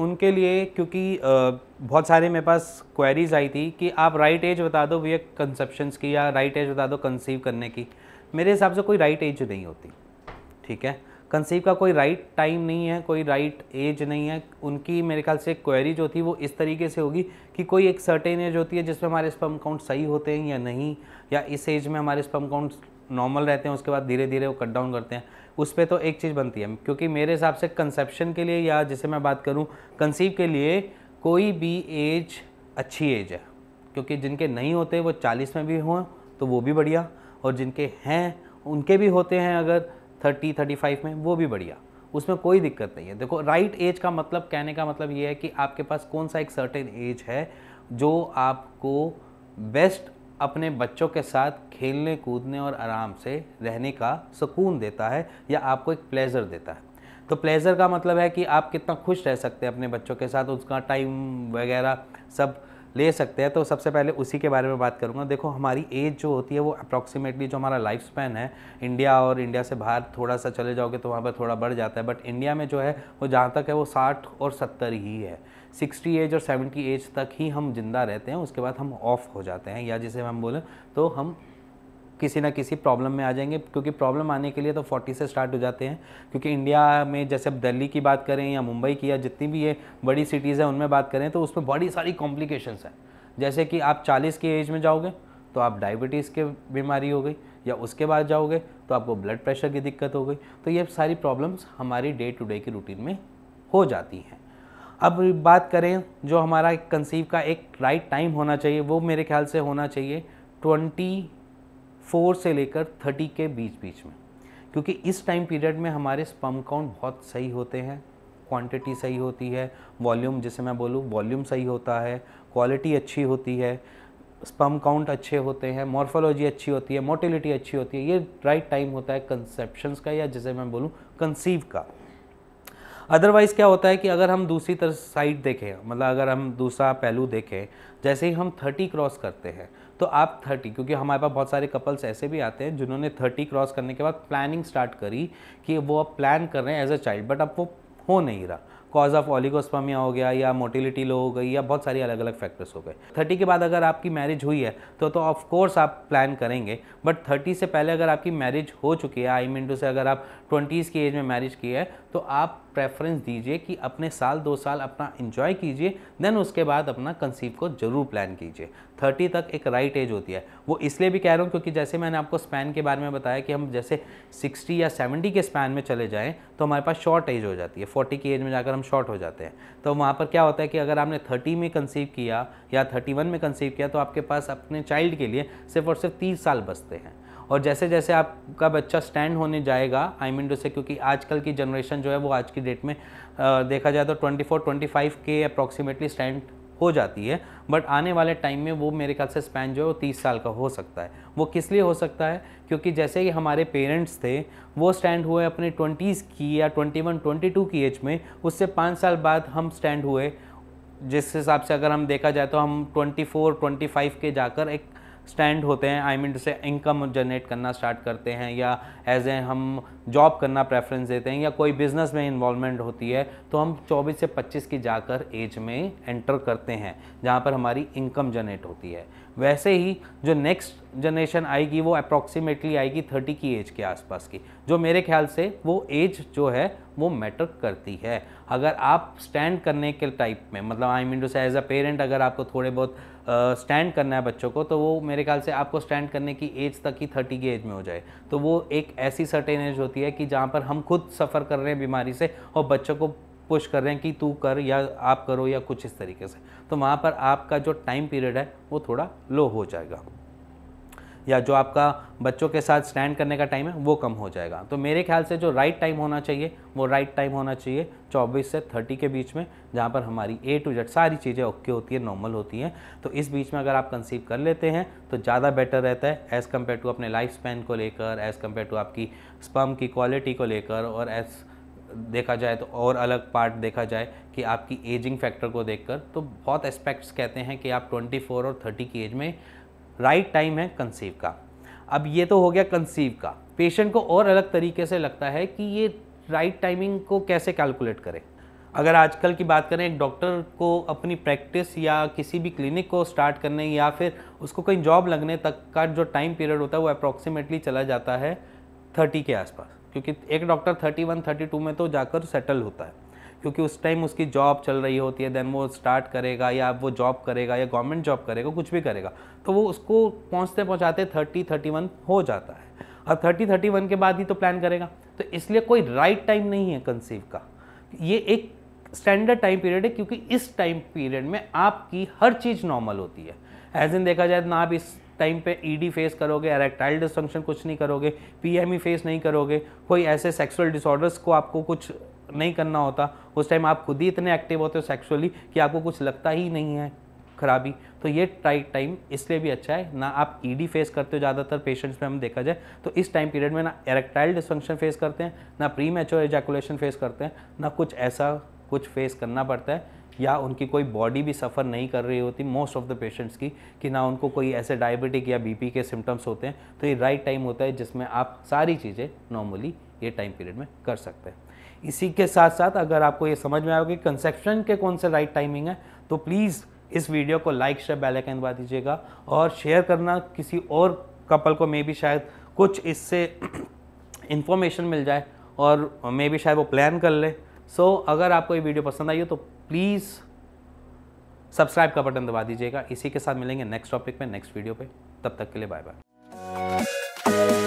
उनके लिए क्योंकि बहुत सारे मेरे पास क्वेरीज आई थी कि आप राइट एज बता दो भैया कंसेप्शंस की या राइट एज बता दो कंसीव करने की मेरे हिसाब से कोई राइट एज नहीं होती ठीक है कंसीव का कोई राइट टाइम नहीं है कोई राइट एज नहीं है उनकी मेरे ख्याल से क्वेरी जो थी वो इस तरीके से होगी कि कोई एक सर्टेन एज होती है जिसमें हमारे स्पम काउंट सही होते हैं या नहीं या इस एज में हमारे स्पम काउंट नॉर्मल रहते हैं उसके बाद धीरे धीरे वो कट डाउन करते हैं उस पर तो एक चीज़ बनती है क्योंकि मेरे हिसाब से कंसेप्शन के लिए या जैसे मैं बात करूँ कंसीव के लिए कोई भी एज अच्छी एज है क्योंकि जिनके नहीं होते वो चालीस में भी हों तो वो भी बढ़िया और जिनके हैं उनके भी होते हैं अगर थर्टी थर्टी फाइव में वो भी बढ़िया उसमें कोई दिक्कत नहीं है देखो राइट एज का मतलब कहने का मतलब ये है कि आपके पास कौन सा एक सर्टेन एज है जो आपको बेस्ट अपने बच्चों के साथ खेलने कूदने और आराम से रहने का सुकून देता है या आपको एक प्लेजर देता है तो प्लेजर का मतलब है कि आप कितना खुश रह सकते हैं अपने बच्चों के साथ उसका टाइम वगैरह सब ले सकते हैं तो सबसे पहले उसी के बारे में बात करूँगा देखो हमारी एज जो होती है वो अप्रॉक्सीमेटली जो हमारा लाइफ स्पैन है इंडिया और इंडिया से बाहर थोड़ा सा चले जाओगे तो वहाँ पर थोड़ा बढ़ जाता है बट इंडिया में जो है वो जहाँ तक है वो साठ और सत्तर ही है सिक्सटी एज और 70 एज तक ही हम जिंदा रहते हैं उसके बाद हम ऑफ हो जाते हैं या जिसे हम बोलें तो हम किसी ना किसी प्रॉब्लम में आ जाएंगे क्योंकि प्रॉब्लम आने के लिए तो 40 से स्टार्ट हो जाते हैं क्योंकि इंडिया में जैसे अब दिल्ली की बात करें या मुंबई की या जितनी भी ये बड़ी सिटीज़ हैं उनमें बात करें तो उसमें बड़ी सारी कॉम्प्लिकेशंस हैं जैसे कि आप 40 की एज में जाओगे तो आप डायबिटीज़ के बीमारी हो गई या उसके बाद जाओगे तो आपको ब्लड प्रेशर की दिक्कत हो गई तो ये सारी प्रॉब्लम्स हमारी डे टू डे की रूटीन में हो जाती हैं अब बात करें जो हमारा कंसीव का एक राइट टाइम होना चाहिए वो मेरे ख्याल से होना चाहिए ट्वेंटी फोर से लेकर थर्टी के बीच बीच में क्योंकि इस टाइम पीरियड में हमारे स्पम काउंट बहुत सही होते हैं क्वांटिटी सही होती है वॉल्यूम जिसे मैं बोलूँ वॉल्यूम सही होता है क्वालिटी अच्छी होती है स्पम काउंट अच्छे होते हैं मॉर्फोलॉजी अच्छी होती है मोटिलिटी अच्छी होती है ये राइट right टाइम होता है कंसेप्शंस का या जिसे मैं बोलूँ कंसीव का अदरवाइज़ क्या होता है कि अगर हम दूसरी तरह साइड देखें मतलब अगर हम दूसरा पहलू देखें जैसे ही हम थर्टी क्रॉस करते हैं तो आप थर्टी क्योंकि हमारे पास बहुत सारे कपल्स ऐसे भी आते हैं जिन्होंने थर्टी क्रॉस करने के बाद प्लानिंग स्टार्ट करी कि वो अब प्लान कर रहे हैं एज अ चाइल्ड बट अब वो हो नहीं रहा कॉज ऑफ ऑलिगोस्पामिया हो गया या मोटिलिटी लो हो गई या बहुत सारी अलग अलग फैक्टर्स हो गए थर्टी के बाद अगर आपकी मैरिज हुई है तो तो ऑफ कोर्स आप प्लान करेंगे बट थर्टी से पहले अगर आपकी मैरिज हो चुकी है आई मीन टू से अगर आप ट्वेंटीज़ की एज में मैरिज की है तो आप प्रेफरेंस दीजिए कि अपने साल दो साल अपना इन्जॉय कीजिए देन उसके बाद अपना कंसीव को ज़रूर प्लान कीजिए थर्टी तक एक राइट right एज होती है वो इसलिए भी कह रहा हूँ क्योंकि जैसे मैंने आपको स्पैन के बारे में बताया कि हम जैसे सिक्सटी या सेवेंटी के स्पैन में चले जाएँ तो हमारे पास शॉर्ट एज हो जाती है फोर्टी की एज में जाकर हम शॉर्ट हो जाते हैं तो वहाँ पर क्या होता है कि अगर आपने थर्टी में कंसीव किया या थर्टी में कंसीव किया तो आपके पास अपने चाइल्ड के लिए सिर्फ और सिर्फ तीस साल बचते हैं और जैसे जैसे आपका बच्चा स्टैंड होने जाएगा आई मीन टू से क्योंकि आजकल की जनरेशन जो है वो आज की डेट में आ, देखा जाए तो 24 25 के अप्रॉक्सीमेटली स्टैंड हो जाती है बट आने वाले टाइम में वो मेरे ख्याल से स्पैन जो है वो तीस साल का हो सकता है वो किस लिए हो सकता है क्योंकि जैसे ही हमारे पेरेंट्स थे वो स्टैंड हुए अपने ट्वेंटीज़ की या ट्वेंटी वन ट्वेंटी टू की एज में उससे पाँच साल बाद हम स्टैंड हुए जिस हिसाब से अगर हम देखा जाए तो हम ट्वेंटी फोर ट्वेंटी फाइव के जाकर एक स्टैंड होते हैं आई मीन से इनकम जनरेट करना स्टार्ट करते हैं या एज ए हम जॉब करना प्रेफरेंस देते हैं या कोई बिजनेस में इन्वॉल्वमेंट होती है तो हम 24 से 25 की जाकर एज में एंटर करते हैं जहाँ पर हमारी इनकम जनरेट होती है वैसे ही जो नेक्स्ट जनरेशन आएगी वो अप्रॉक्सीमेटली आएगी थर्टी की एज के आसपास की जो मेरे ख्याल से वो एज जो है वो मैटर करती है अगर आप स्टैंड करने के टाइप में मतलब आई मीन टू से एज अ पेरेंट अगर आपको थोड़े बहुत स्टैंड uh, करना है बच्चों को तो वो मेरे ख्याल से आपको स्टैंड करने की एज तक ही थर्टी की एज में हो जाए तो वो एक ऐसी सर्टेन एज होती है कि जहाँ पर हम खुद सफ़र कर रहे हैं बीमारी से और बच्चों को पुश कर रहे हैं कि तू कर या आप करो या कुछ इस तरीके से तो वहाँ पर आपका जो टाइम पीरियड है वो थोड़ा लो हो जाएगा या जो आपका बच्चों के साथ स्टैंड करने का टाइम है वो कम हो जाएगा तो मेरे ख्याल से जो राइट टाइम होना चाहिए वो राइट टाइम होना चाहिए 24 से 30 के बीच में जहाँ पर हमारी ए टू जेड सारी चीज़ें ओके होती है नॉर्मल होती हैं तो इस बीच में अगर आप कंसीव कर लेते हैं तो ज़्यादा बेटर रहता है एज़ कम्पेयर टू अपने लाइफ स्पैन को लेकर एज़ कम्पेयर टू आपकी स्पम की क्वालिटी को लेकर और एज़ देखा जाए तो और अलग पार्ट देखा जाए कि आपकी एजिंग फैक्टर को देखकर तो बहुत एस्पेक्ट्स कहते हैं कि आप 24 और 30 की एज में राइट right टाइम है कंसीव का अब ये तो हो गया कंसीव का पेशेंट को और अलग तरीके से लगता है कि ये राइट right टाइमिंग को कैसे कैलकुलेट करें अगर आजकल की बात करें एक डॉक्टर को अपनी प्रैक्टिस या किसी भी क्लिनिक को स्टार्ट करने या फिर उसको कहीं जॉब लगने तक का जो टाइम पीरियड होता है वो अप्रॉक्सीमेटली चला जाता है थर्टी के आसपास क्योंकि एक doctor thirty one thirty two में तो जाकर सेटल होता है क्योंकि उस टाइम उसकी जॉब चल रही होती है देन वो स्टार्ट करेगा या वो जॉब करेगा या गवर्नमेंट जॉब करेगा कुछ भी करेगा तो वो उसको पहुँचते पहुँचाते थर्टी थर्टी वन हो जाता है और थर्टी थर्टी वन के बाद ही तो प्लान करेगा तो इसलिए कोई राइट टाइम नहीं है कंसीव का ये एक स्टैंडर्ड टाइम पीरियड है क्योंकि इस टाइम पीरियड में आपकी हर चीज़ नॉर्मल होती है एज इन देखा जाए ना आप इस टाइम पे ईडी e फेस करोगे एरेक्टाइल डिस्फंक्शन कुछ नहीं करोगे पीएमई फेस e नहीं करोगे कोई ऐसे सेक्सुअल डिसऑर्डर्स को आपको कुछ नहीं करना होता उस टाइम आप खुद ही इतने एक्टिव होते हो सेक्सुअली कि आपको कुछ लगता ही नहीं है खराबी तो ये टाइट टाइम इसलिए भी अच्छा है ना आप ईडी e फेस करते हो ज़्यादातर पेशेंट्स में हम देखा जाए तो इस टाइम पीरियड में ना एरेक्टाइल डिस्फंक्शन फेस करते हैं ना प्री मेच्योर एजैकुलेशन फेस करते हैं ना कुछ ऐसा कुछ फेस करना पड़ता है या उनकी कोई बॉडी भी सफ़र नहीं कर रही होती मोस्ट ऑफ़ द पेशेंट्स की कि ना उनको कोई ऐसे डायबिटिक या बीपी के सिम्टम्स होते हैं तो ये राइट टाइम होता है जिसमें आप सारी चीज़ें नॉर्मली ये टाइम पीरियड में कर सकते हैं इसी के साथ साथ अगर आपको ये समझ में आया कि कंसेप्शन के कौन से राइट टाइमिंग है तो प्लीज़ इस वीडियो को लाइक शेयर बेल आइकन दबा दीजिएगा और शेयर करना किसी और कपल को मे भी शायद कुछ इससे इन्फॉर्मेशन मिल जाए और मे भी शायद वो प्लान कर ले सो so, अगर आपको ये वीडियो पसंद आई हो तो प्लीज़ सब्सक्राइब का बटन दबा दीजिएगा इसी के साथ मिलेंगे नेक्स्ट टॉपिक में नेक्स्ट वीडियो पे तब तक के लिए बाय बाय